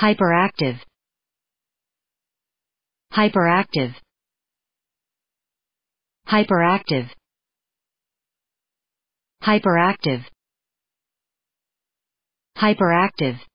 hyperactive hyperactive hyperactive hyperactive hyperactive